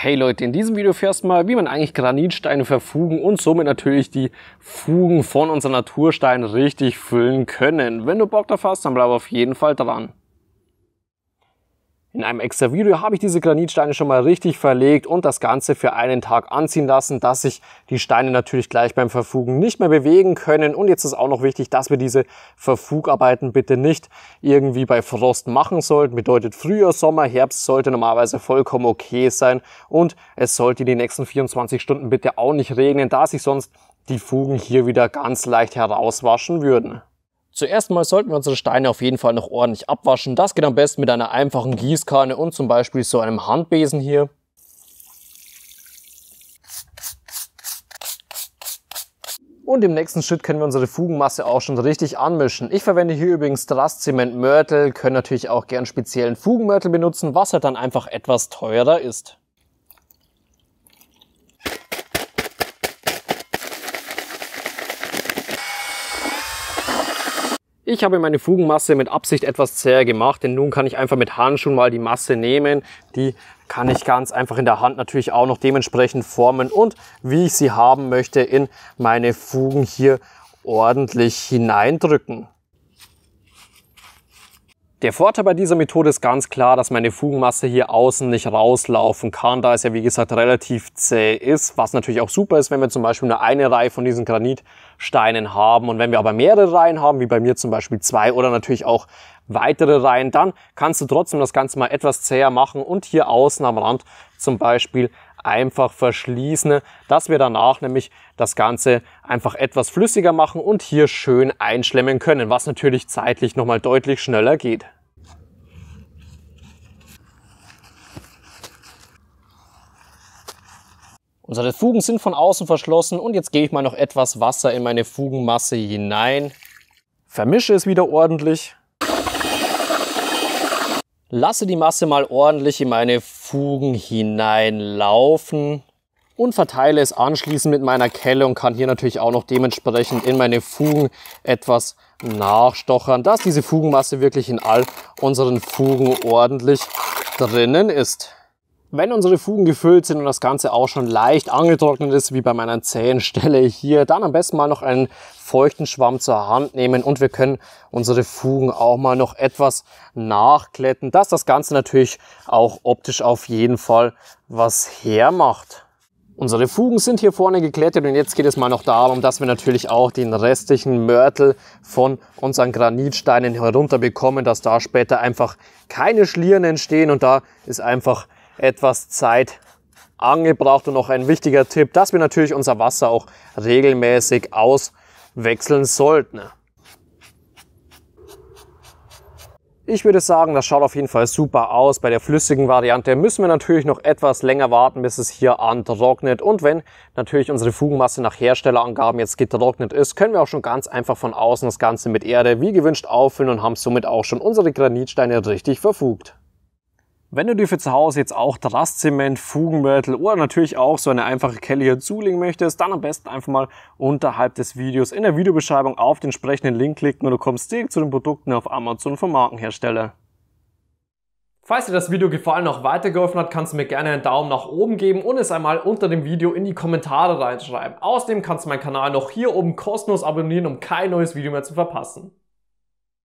Hey Leute, in diesem Video erfährst du mal, wie man eigentlich Granitsteine verfugen und somit natürlich die Fugen von unseren Natursteinen richtig füllen können. Wenn du Bock drauf hast, dann bleib auf jeden Fall dran. In einem extra Video habe ich diese Granitsteine schon mal richtig verlegt und das Ganze für einen Tag anziehen lassen, dass sich die Steine natürlich gleich beim Verfugen nicht mehr bewegen können. Und jetzt ist auch noch wichtig, dass wir diese Verfugarbeiten bitte nicht irgendwie bei Frost machen sollten. Bedeutet Frühjahr, Sommer, Herbst sollte normalerweise vollkommen okay sein und es sollte in den nächsten 24 Stunden bitte auch nicht regnen, da sich sonst die Fugen hier wieder ganz leicht herauswaschen würden. Zuerst mal sollten wir unsere Steine auf jeden Fall noch ordentlich abwaschen. Das geht am besten mit einer einfachen Gießkanne und zum Beispiel so einem Handbesen hier. Und im nächsten Schritt können wir unsere Fugenmasse auch schon richtig anmischen. Ich verwende hier übrigens Drasscement Mörtel, können natürlich auch gern speziellen Fugenmörtel benutzen, was halt dann einfach etwas teurer ist. Ich habe meine Fugenmasse mit Absicht etwas zäher gemacht, denn nun kann ich einfach mit Handschuhen mal die Masse nehmen. Die kann ich ganz einfach in der Hand natürlich auch noch dementsprechend formen und wie ich sie haben möchte in meine Fugen hier ordentlich hineindrücken. Der Vorteil bei dieser Methode ist ganz klar, dass meine Fugenmasse hier außen nicht rauslaufen kann, da es ja wie gesagt relativ zäh ist, was natürlich auch super ist, wenn wir zum Beispiel nur eine Reihe von diesen Granitsteinen haben und wenn wir aber mehrere Reihen haben, wie bei mir zum Beispiel zwei oder natürlich auch weitere Reihen, dann kannst du trotzdem das Ganze mal etwas zäher machen und hier außen am Rand zum Beispiel einfach verschließen, dass wir danach nämlich das Ganze einfach etwas flüssiger machen und hier schön einschlemmen können, was natürlich zeitlich nochmal deutlich schneller geht. Unsere Fugen sind von außen verschlossen und jetzt gebe ich mal noch etwas Wasser in meine Fugenmasse hinein. Vermische es wieder ordentlich Lasse die Masse mal ordentlich in meine Fugen hineinlaufen und verteile es anschließend mit meiner Kelle und kann hier natürlich auch noch dementsprechend in meine Fugen etwas nachstochern, dass diese Fugenmasse wirklich in all unseren Fugen ordentlich drinnen ist. Wenn unsere Fugen gefüllt sind und das Ganze auch schon leicht angetrocknet ist, wie bei meiner zähen Stelle hier, dann am besten mal noch einen feuchten Schwamm zur Hand nehmen und wir können unsere Fugen auch mal noch etwas nachkletten, dass das Ganze natürlich auch optisch auf jeden Fall was hermacht. Unsere Fugen sind hier vorne geklettet und jetzt geht es mal noch darum, dass wir natürlich auch den restlichen Mörtel von unseren Granitsteinen herunterbekommen, dass da später einfach keine Schlieren entstehen und da ist einfach etwas Zeit angebracht. Und noch ein wichtiger Tipp, dass wir natürlich unser Wasser auch regelmäßig auswechseln sollten. Ich würde sagen, das schaut auf jeden Fall super aus. Bei der flüssigen Variante müssen wir natürlich noch etwas länger warten, bis es hier antrocknet. Und wenn natürlich unsere Fugenmasse nach Herstellerangaben jetzt getrocknet ist, können wir auch schon ganz einfach von außen das Ganze mit Erde wie gewünscht auffüllen und haben somit auch schon unsere Granitsteine richtig verfugt. Wenn du dir für zu Hause jetzt auch Drasszement, Fugenmörtel oder natürlich auch so eine einfache Kelle hier zulegen möchtest, dann am besten einfach mal unterhalb des Videos in der Videobeschreibung auf den entsprechenden Link klicken und du kommst direkt zu den Produkten auf Amazon vom Markenhersteller. Falls dir das Video gefallen und auch weitergeholfen hat, kannst du mir gerne einen Daumen nach oben geben und es einmal unter dem Video in die Kommentare reinschreiben. Außerdem kannst du meinen Kanal noch hier oben kostenlos abonnieren, um kein neues Video mehr zu verpassen.